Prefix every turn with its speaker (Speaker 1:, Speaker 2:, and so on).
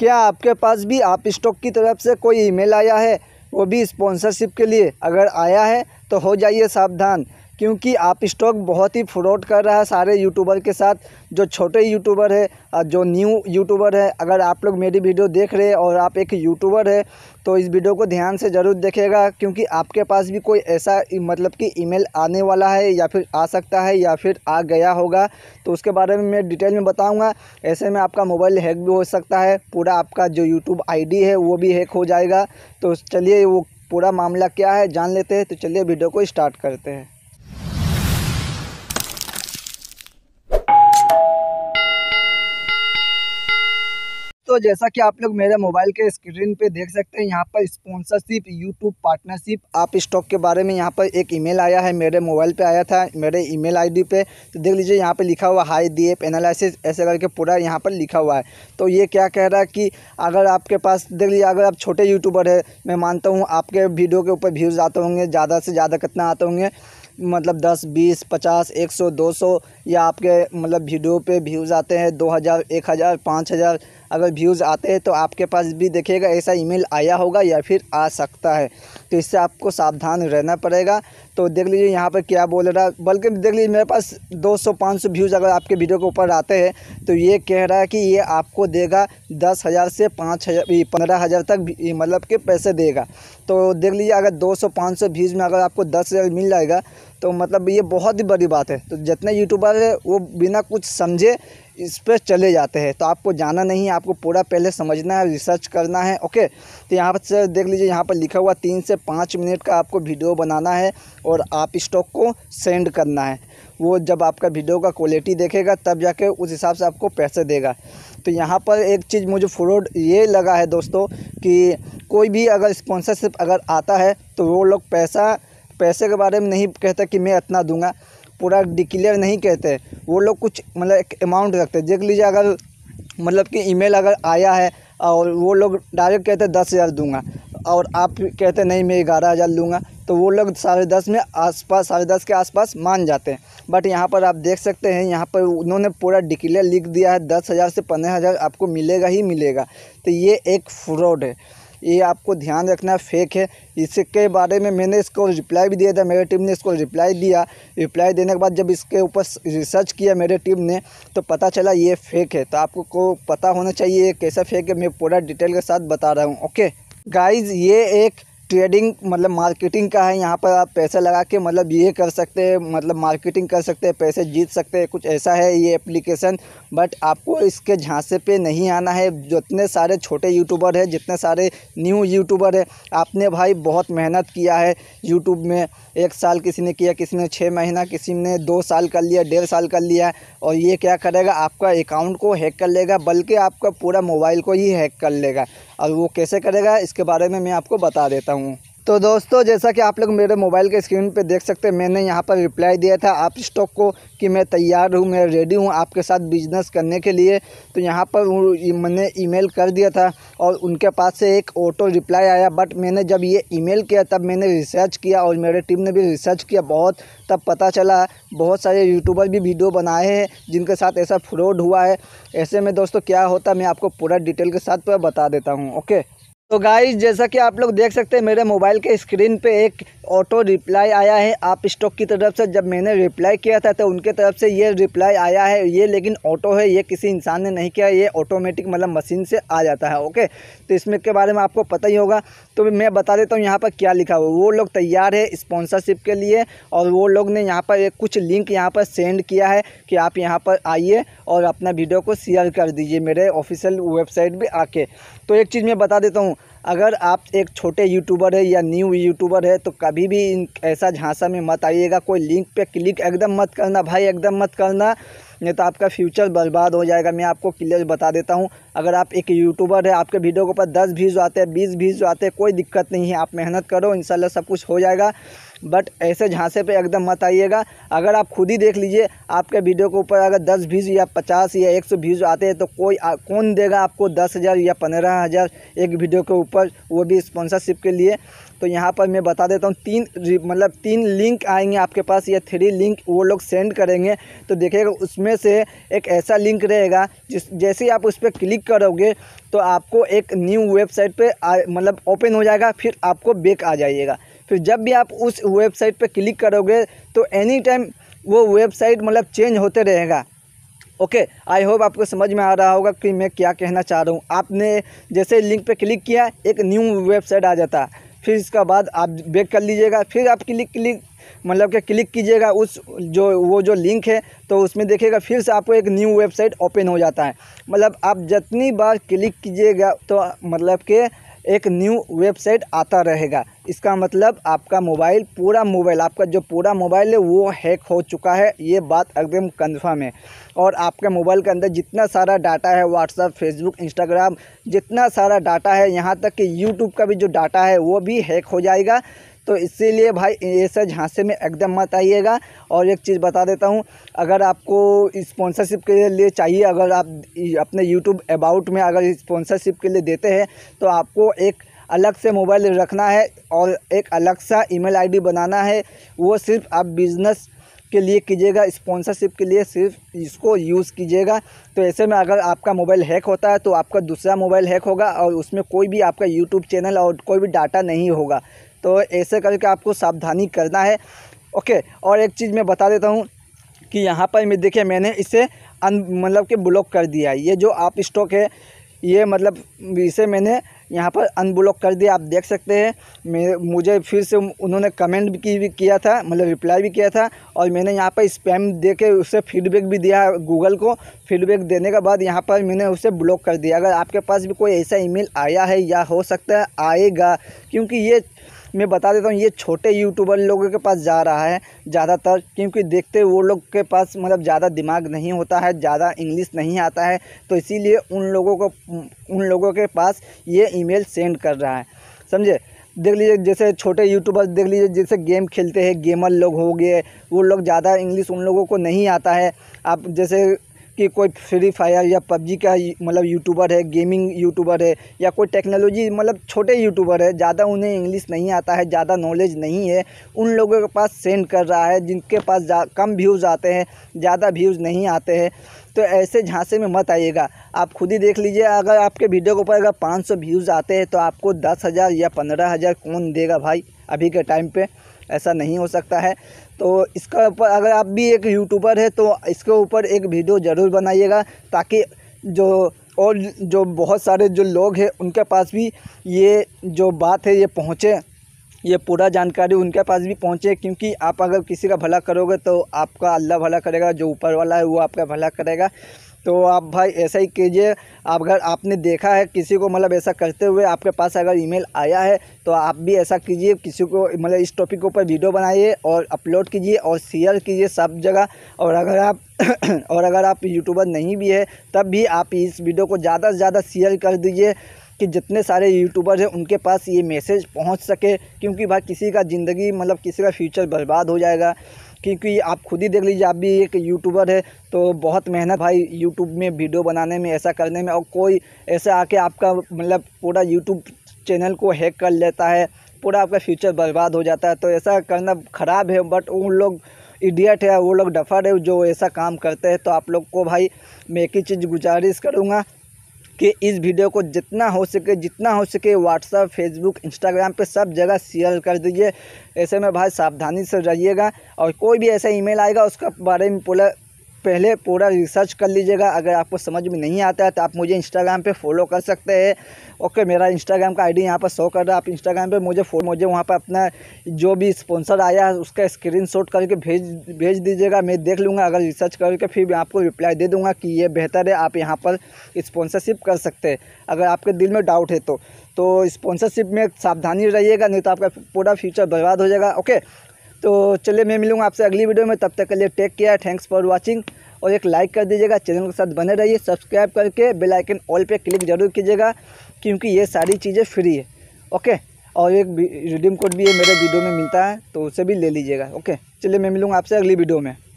Speaker 1: क्या आपके पास भी आप स्टॉक की तरफ से कोई ईमेल आया है वो भी स्पॉन्सरशिप के लिए अगर आया है तो हो जाइए सावधान क्योंकि आप स्टॉक बहुत ही फ्रॉड कर रहा है सारे यूट्यूबर के साथ जो छोटे यूट्यूबर है जो न्यू यूट्यूबर है अगर आप लोग मेरी वीडियो देख रहे हैं और आप एक यूट्यूबर है तो इस वीडियो को ध्यान से ज़रूर देखेगा क्योंकि आपके पास भी कोई ऐसा मतलब कि ईमेल आने वाला है या फिर आ सकता है या फिर आ गया होगा तो उसके बारे में मैं डिटेल में बताऊँगा ऐसे में आपका मोबाइल हैक भी हो सकता है पूरा आपका जो यूट्यूब आई है वो भी हैक हो जाएगा तो चलिए वो पूरा मामला क्या है जान लेते हैं तो चलिए वीडियो को स्टार्ट करते हैं जैसा कि आप लोग मेरे मोबाइल के स्क्रीन पे देख सकते हैं यहाँ पर स्पॉन्सरशिप यूट्यूब पार्टनरशिप आप स्टॉक के बारे में यहाँ पर एक ईमेल आया है मेरे मोबाइल पे आया था मेरे ईमेल आईडी पे तो देख लीजिए यहाँ पे लिखा हुआ हाई डी एप एनालिसिस ऐसे करके पूरा यहाँ पर लिखा हुआ है तो ये क्या कह रहा है कि अगर आपके पास देख लीजिए अगर आप छोटे यूट्यूबर है मैं मानता हूँ आपके वीडियो के ऊपर व्यूज़ आते होंगे ज़्यादा से ज़्यादा कितना आते होंगे मतलब दस बीस पचास एक सौ दो सौ या आपके मतलब वीडियो पे व्यूज़ आते हैं दो हज़ार एक हज़ार पाँच हज़ार अगर व्यूज़ आते हैं तो आपके पास भी देखिएगा ऐसा ईमेल आया होगा या फिर आ सकता है तो इससे आपको सावधान रहना पड़ेगा तो देख लीजिए यहाँ पर क्या बोल रहा है बल्कि देख लीजिए मेरे पास 200-500 व्यूज़ अगर आपके वीडियो के ऊपर आते हैं तो ये कह रहा है कि ये आपको देगा दस हज़ार से पाँच हज़ार पंद्रह हज़ार तक मतलब के पैसे देगा तो देख लीजिए अगर 200-500 व्यूज़ में अगर आपको दस हज़ार मिल जाएगा तो मतलब ये बहुत ही बड़ी बात है तो जितने यूट्यूबर है वो बिना कुछ समझे इस पर चले जाते हैं तो आपको जाना नहीं है आपको पूरा पहले समझना है रिसर्च करना है ओके तो यहाँ पर देख लीजिए यहाँ पर लिखा हुआ तीन से पाँच मिनट का आपको वीडियो बनाना है और आप स्टॉक को सेंड करना है वो जब आपका वीडियो का क्वालिटी देखेगा तब जाके उस हिसाब से आपको पैसे देगा तो यहाँ पर एक चीज़ मुझे फ्रॉड ये लगा है दोस्तों कि कोई भी अगर स्पॉन्सरशिप अगर आता है तो वो लोग पैसा पैसे के बारे में नहीं कहता कि मैं इतना दूंगा पूरा डिक्लेयर नहीं कहते वो लोग कुछ मतलब एक अमाउंट रखते देख लीजिए अगर मतलब कि ईमेल अगर आया है और वो लोग डायरेक्ट कहते हैं दस हज़ार दूंगा और आप कहते नहीं मैं ग्यारह हज़ार लूँगा तो वो लोग साढ़े दस में आसपास साढ़े दस के आसपास मान जाते हैं बट यहाँ पर आप देख सकते हैं यहाँ पर उन्होंने पूरा डिक्लेयर लिख दिया है दस हज़ार से पंद्रह हज़ार आपको मिलेगा ही मिलेगा तो ये एक फ्रॉड है ये आपको ध्यान रखना फेक है इसके बारे में मैंने इसको रिप्लाई भी दिया था मेरे टीम ने इसको रिप्लाई दिया रिप्लाई देने के बाद जब इसके ऊपर रिसर्च किया मेरे टीम ने तो पता चला ये फेक है तो आपको को पता होना चाहिए ये कैसा फेक है मैं पूरा डिटेल के साथ बता रहा हूँ ओके गाइज़ ये एक ट्रेडिंग मतलब मार्केटिंग का है यहाँ पर आप पैसा लगा के मतलब ये कर सकते हैं मतलब मार्केटिंग कर सकते हैं पैसे जीत सकते हैं कुछ ऐसा है ये एप्लीकेशन बट आपको इसके झांसे पे नहीं आना है जितने सारे छोटे यूट्यूबर हैं जितने सारे न्यू यूट्यूबर हैं आपने भाई बहुत मेहनत किया है यूट्यूब में एक साल किसी ने किया किसी ने छः महीना किसी ने दो साल कर लिया डेढ़ साल कर लिया और ये क्या करेगा आपका अकाउंट को हैक कर लेगा बल्कि आपका पूरा मोबाइल को ही हैक कर लेगा और वो कैसे करेगा इसके बारे में मैं आपको बता देता हूँ तो दोस्तों जैसा कि आप लोग मेरे मोबाइल के स्क्रीन पे देख सकते हैं मैंने यहाँ पर रिप्लाई दिया था आप स्टॉक को कि मैं तैयार हूँ मैं रेडी हूँ आपके साथ बिजनेस करने के लिए तो यहाँ पर मैंने ईमेल कर दिया था और उनके पास से एक ऑटो रिप्लाई आया बट मैंने जब ये ईमेल किया तब मैंने रिसर्च किया और मेरे टीम ने भी रिसर्च किया बहुत तब पता चला बहुत सारे यूट्यूबर भी वीडियो बनाए हैं जिनके साथ ऐसा फ्रॉड हुआ है ऐसे में दोस्तों क्या होता मैं आपको पूरा डिटेल के साथ पूरा बता देता हूँ ओके तो गाइस जैसा कि आप लोग देख सकते हैं मेरे मोबाइल के स्क्रीन पे एक ऑटो रिप्लाई आया है आप स्टॉक की तरफ से जब मैंने रिप्लाई किया था तो उनके तरफ से ये रिप्लाई आया है ये लेकिन ऑटो है ये किसी इंसान ने नहीं किया ये ऑटोमेटिक मतलब मशीन से आ जाता है ओके तो इसमें के बारे में आपको पता ही होगा तो मैं बता देता हूँ यहाँ पर क्या लिखा हुआ वो लोग तैयार है इस्पॉन्सरशिप के लिए और वो लोग ने यहाँ पर एक कुछ लिंक यहाँ पर सेंड किया है कि आप यहाँ पर आइए और अपना वीडियो को शेयर कर दीजिए मेरे ऑफिशियल वेबसाइट भी आके तो एक चीज़ मैं बता देता हूँ अगर आप एक छोटे यूट्यूबर है या न्यू यूट्यूबर है तो कभी भी इन ऐसा झांसा में मत आइएगा कोई लिंक पे क्लिक एकदम मत करना भाई एकदम मत करना नहीं तो आपका फ्यूचर बर्बाद हो जाएगा मैं आपको क्लियर बता देता हूँ अगर आप एक यूट्यूबर है आपके वीडियो के ऊपर दस व्यूज़ आते हैं बीस व्यूज़ आते हैं कोई दिक्कत नहीं है आप मेहनत करो इन सब कुछ हो जाएगा बट ऐसे झांसे पे एकदम मत आइएगा अगर आप खुद ही देख लीजिए आपके वीडियो के ऊपर अगर दस व्यूज़ या पचास या एक सौ व्यूज़ आते हैं तो कोई आ, कौन देगा आपको दस हज़ार या पंद्रह हज़ार एक वीडियो के ऊपर वो भी स्पॉन्सरशिप के लिए तो यहाँ पर मैं बता देता हूँ तीन मतलब तीन लिंक आएंगे आपके पास या थ्री लिंक वो लोग सेंड करेंगे तो देखिएगा उसमें से एक ऐसा लिंक रहेगा जिस जैसे ही आप उस पर क्लिक करोगे तो आपको एक न्यू वेबसाइट पे मतलब ओपन हो जाएगा फिर आपको बेक आ जाइएगा फिर जब भी आप उस वेबसाइट पर क्लिक करोगे तो एनी टाइम वो वेबसाइट मतलब चेंज होते रहेगा ओके आई होप आपको समझ में आ रहा होगा कि मैं क्या कहना चाह रहा हूँ आपने जैसे लिंक पे क्लिक किया एक न्यू वेबसाइट आ जाता है फिर इसका बाद आप बैक कर लीजिएगा फिर आप क्लिक क्लिक मतलब कि क्लिक कीजिएगा उस जो वो जो लिंक है तो उसमें देखिएगा फिर से आपको एक न्यू वेबसाइट ओपन हो जाता है मतलब आप जितनी बार क्लिक कीजिएगा तो मतलब के एक न्यू वेबसाइट आता रहेगा इसका मतलब आपका मोबाइल पूरा मोबाइल आपका जो पूरा मोबाइल है वो हैक हो चुका है ये बात एकदम कन्फर्म है और आपके मोबाइल के अंदर जितना सारा डाटा है व्हाट्सअप फेसबुक इंस्टाग्राम जितना सारा डाटा है यहाँ तक कि यूट्यूब का भी जो डाटा है वो भी हैक हो जाएगा तो इसीलिए भाई ऐसे झांसे में एकदम मत आइएगा और एक चीज़ बता देता हूँ अगर आपको स्पॉन्सरशिप के लिए चाहिए अगर आप अपने यूट्यूब अबाउट में अगर स्पॉन्सरशिप के लिए देते हैं तो आपको एक अलग से मोबाइल रखना है और एक अलग सा ईमेल आईडी बनाना है वो सिर्फ आप बिज़नेस के लिए कीजिएगा स्पॉन्सरशिप के लिए सिर्फ इसको यूज़ कीजिएगा तो ऐसे में अगर आपका मोबाइल हैक होता है तो आपका दूसरा मोबाइल हैक होगा और उसमें कोई भी आपका यूट्यूब चैनल और कोई भी डाटा नहीं होगा तो ऐसे करके आपको सावधानी करना है ओके और एक चीज़ मैं बता देता हूँ कि यहाँ पर मैं देखिए मैंने इसे अन मतलब कि ब्लॉक कर दिया है ये जो आप स्टॉक है ये मतलब इसे मैंने यहाँ पर अनब्लॉक कर दिया आप देख सकते हैं मैं मुझे फिर से उन्होंने कमेंट भी, भी किया था मतलब रिप्लाई भी किया था और मैंने यहाँ पर स्पैम दे के उसे फीडबैक भी दिया गूगल को फीडबैक देने के बाद यहाँ पर मैंने उसे ब्लॉक कर दिया अगर आपके पास भी कोई ऐसा ईमेल आया है या हो सकता है आएगा क्योंकि ये मैं बता देता हूँ ये छोटे यूट्यूबर लोगों के पास जा रहा है ज़्यादातर क्योंकि देखते वो लोग के पास मतलब ज़्यादा दिमाग नहीं होता है ज़्यादा इंग्लिश नहीं आता है तो इसीलिए उन लोगों को उन लोगों के पास ये ईमेल सेंड कर रहा है समझे देख लीजिए जैसे छोटे यूट्यूबर्स देख लीजिए जैसे गेम खेलते हैं गेमर लोग हो गए वो लोग ज़्यादा इंग्लिश उन लोगों को नहीं आता है आप जैसे कि कोई फ्री फायर या पबजी का मतलब यूट्यूबर है गेमिंग यूट्यूबर है या कोई टेक्नोलॉजी मतलब छोटे यूट्यूबर है ज़्यादा उन्हें इंग्लिश नहीं आता है ज़्यादा नॉलेज नहीं है उन लोगों के पास सेंड कर रहा है जिनके पास कम व्यूज़ आते हैं ज़्यादा व्यूज़ नहीं आते हैं तो ऐसे झांसे में मत आइएगा आप खुद ही देख लीजिए अगर आपके वीडियो के ऊपर अगर पाँच सौ व्यूज़ आते हैं तो आपको दस हज़ार या पंद्रह हज़ार कौन देगा भाई अभी के टाइम पर ऐसा नहीं हो सकता है तो इसका ऊपर अगर आप भी एक यूट्यूबर है तो इसके ऊपर एक वीडियो ज़रूर बनाइएगा ताकि जो और जो बहुत सारे जो लोग हैं उनके पास भी ये जो बात है ये पहुँचे ये पूरा जानकारी उनके पास भी पहुँचे क्योंकि आप अगर किसी का भला करोगे तो आपका अल्लाह भला करेगा जो ऊपर वाला है वो आपका भला करेगा तो आप भाई ऐसा ही कीजिए आप अगर आपने देखा है किसी को मतलब ऐसा करते हुए आपके पास अगर ईमेल आया है तो आप भी ऐसा कीजिए किसी को मतलब इस टॉपिक के ऊपर वीडियो बनाइए और अपलोड कीजिए और शेयर कीजिए सब जगह और अगर आप और अगर आप यूट्यूबर नहीं भी है तब भी आप इस वीडियो को ज़्यादा से ज़्यादा शेयर कर दीजिए कि जितने सारे यूट्यूबर हैं उनके पास ये मैसेज पहुंच सके क्योंकि भाई किसी का ज़िंदगी मतलब किसी का फ्यूचर बर्बाद हो जाएगा क्योंकि आप खुद ही देख लीजिए आप भी एक यूट्यूबर है तो बहुत मेहनत भाई यूट्यूब में वीडियो बनाने में ऐसा करने में और कोई ऐसा आके आपका मतलब पूरा यूट्यूब चैनल को हैक कर लेता है पूरा आपका फ्यूचर बर्बाद हो जाता है तो ऐसा करना ख़राब है बट उन लोग इडियट है वो लोग डफर है जो ऐसा काम करते हैं तो आप लोग को भाई मैं एक ही चीज़ गुजारिश करूँगा कि इस वीडियो को जितना हो सके जितना हो सके व्हाट्सअप फेसबुक इंस्टाग्राम पे सब जगह शेयर कर दीजिए ऐसे में भाई सावधानी से रहिएगा और कोई भी ऐसा ईमेल आएगा उसका बारे में पूरा पहले पूरा रिसर्च कर लीजिएगा अगर आपको समझ में नहीं आता है तो आप मुझे इंस्टाग्राम पे फॉलो कर सकते हैं ओके मेरा इंस्टाग्राम का आईडी यहाँ पर शो कर रहा है आप इंस्टाग्राम पे मुझे फो मुझे वहाँ पर अपना जो भी स्पॉन्सर आया है उसका स्क्रीनशॉट करके भेज भेज दीजिएगा मैं देख लूँगा अगर रिसर्च करके फिर मैं आपको रिप्लाई दे दूँगा कि ये बेहतर है आप यहाँ पर स्पॉन्सरशिप कर सकते हैं अगर आपके दिल में डाउट है तो तो स्पॉन्सरशिप में सावधानी रहिएगा नहीं तो आपका पूरा फ्यूचर बर्बाद हो जाएगा ओके तो चलिए मैं मिलूँगा आपसे अगली वीडियो में तब तक के लिए take care thanks for watching और एक लाइक कर दीजिएगा चैनल के साथ बने रहिए सब्सक्राइब करके बेल आइकन ऑल पे क्लिक जरूर कीजिएगा क्योंकि ये सारी चीज़ें फ्री है ओके और एक रिडीम कोड भी है मेरे वीडियो में मिलता है तो उसे भी ले लीजिएगा ओके चलिए मैं मिलूँगा आपसे अगली वीडियो में